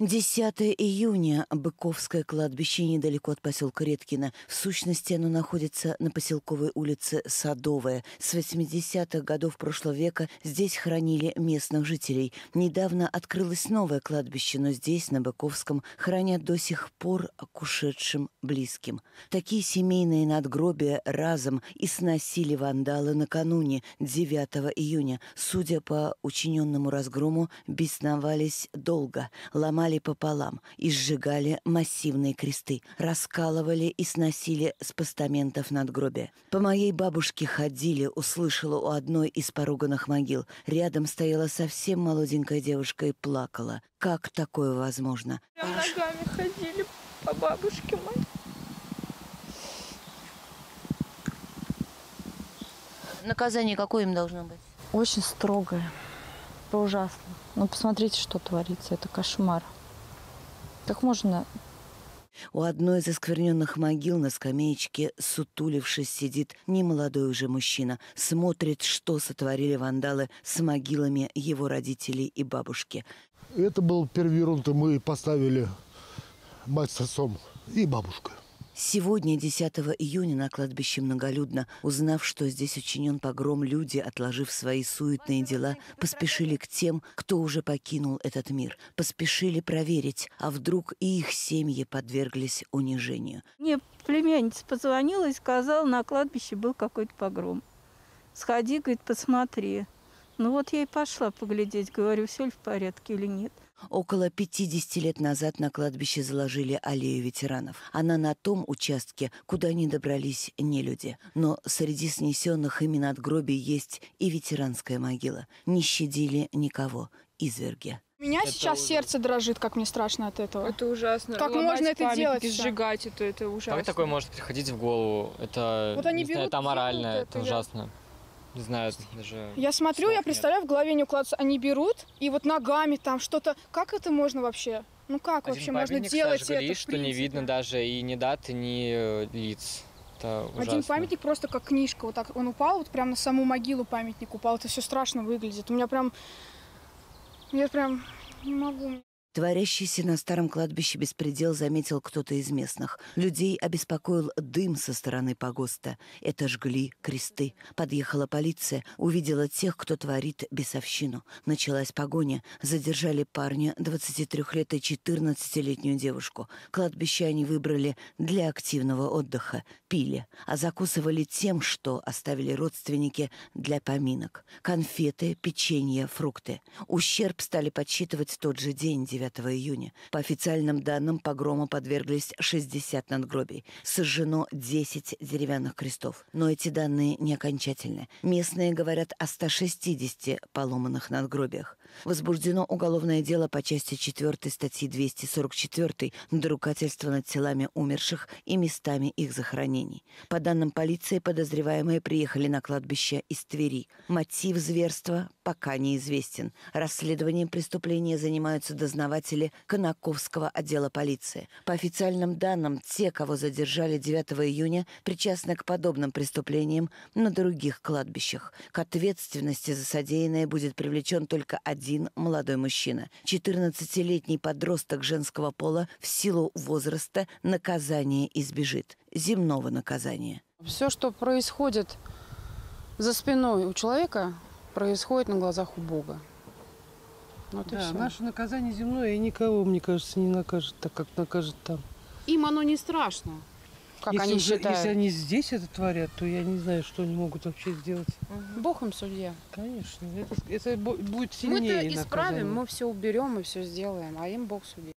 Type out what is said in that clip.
10 июня. Быковское кладбище недалеко от поселка Редкино. В сущности, оно находится на поселковой улице Садовая. С 80-х годов прошлого века здесь хранили местных жителей. Недавно открылось новое кладбище, но здесь, на Быковском, хранят до сих пор к близким. Такие семейные надгробия разом и сносили вандалы накануне, 9 июня. Судя по учиненному разгрому, бесновались долго, ломали ломали пополам и сжигали массивные кресты, раскалывали и сносили с постаментов надгробия. По моей бабушке ходили, услышала у одной из поруганных могил. Рядом стояла совсем молоденькая девушка и плакала. Как такое возможно? Прям ногами ходили по бабушке моей. Наказание какое им должно быть? Очень строгое это ужасно. Но ну, посмотрите, что творится. Это кошмар. Как можно у одной из оскверненных могил на скамеечке, сутулившись, сидит немолодой уже мужчина. Смотрит, что сотворили вандалы с могилами его родителей и бабушки. Это был первый рунт, мы поставили мать с отцом и бабушкой. Сегодня, 10 июня, на кладбище многолюдно, узнав, что здесь учинен погром, люди, отложив свои суетные дела, поспешили к тем, кто уже покинул этот мир, поспешили проверить, а вдруг и их семьи подверглись унижению. Мне племянница позвонила и сказала, на кладбище был какой-то погром. Сходи, говорит, посмотри. Ну вот я и пошла поглядеть, говорю, все ли в порядке или нет. Около 50 лет назад на кладбище заложили аллею ветеранов. Она на том участке, куда не добрались не люди. Но среди снесенных именно надгробий есть и ветеранская могила. Не щадили никого, изверги. У меня это сейчас уже... сердце дрожит, как мне страшно от этого. Это ужасно. Как Ломать можно это память, делать? Сжигать это, это ужасно. Как такое может приходить в голову? Это, вот они не берут, знаю, это аморально, это, это ужасно. Я не знаю, даже... Я смотрю, я представляю, нет. в голове не укладывается. Они берут и вот ногами там что-то... Как это можно вообще? Ну как Один вообще можно делать сожгли, это? что не видно даже и ни даты, ни э, лиц. Это Один памятник просто как книжка. Вот так он упал, вот прям на саму могилу памятник упал. Это все страшно выглядит. У меня прям... Я прям не могу. Творящийся на старом кладбище беспредел заметил кто-то из местных. Людей обеспокоил дым со стороны погоста. Это жгли кресты. Подъехала полиция, увидела тех, кто творит бесовщину. Началась погоня. Задержали парня, 23 лет и 14-летнюю девушку. Кладбище они выбрали для активного отдыха. Пили, а закусывали тем, что оставили родственники для поминок. Конфеты, печенье, фрукты. Ущерб стали подсчитывать в тот же день, 9 9 июня. По официальным данным, погрому подверглись 60 надгробий. Сожжено 10 деревянных крестов. Но эти данные не окончательны. Местные говорят о 160 поломанных надгробиях. Возбуждено уголовное дело по части 4 статьи 244 «Доругательство над телами умерших и местами их захоронений». По данным полиции, подозреваемые приехали на кладбище из Твери. Мотив зверства пока неизвестен. Расследованием преступления занимаются дознаватели основатели Конаковского отдела полиции. По официальным данным, те, кого задержали 9 июня, причастны к подобным преступлениям на других кладбищах. К ответственности за содеянное будет привлечен только один молодой мужчина. 14-летний подросток женского пола в силу возраста наказание избежит. Земного наказания. Все, что происходит за спиной у человека, происходит на глазах у Бога. Вот ну, да, наше наказание земное и никого, мне кажется, не накажет так, как накажет там. Им оно не страшно. Как если, они уже, считают. если они здесь это творят, то я не знаю, что они могут вообще сделать. Угу. Бог им судья. Конечно. Это, это будет сильнее Мы-то исправим, наказание. мы все уберем и все сделаем, а им Бог судья.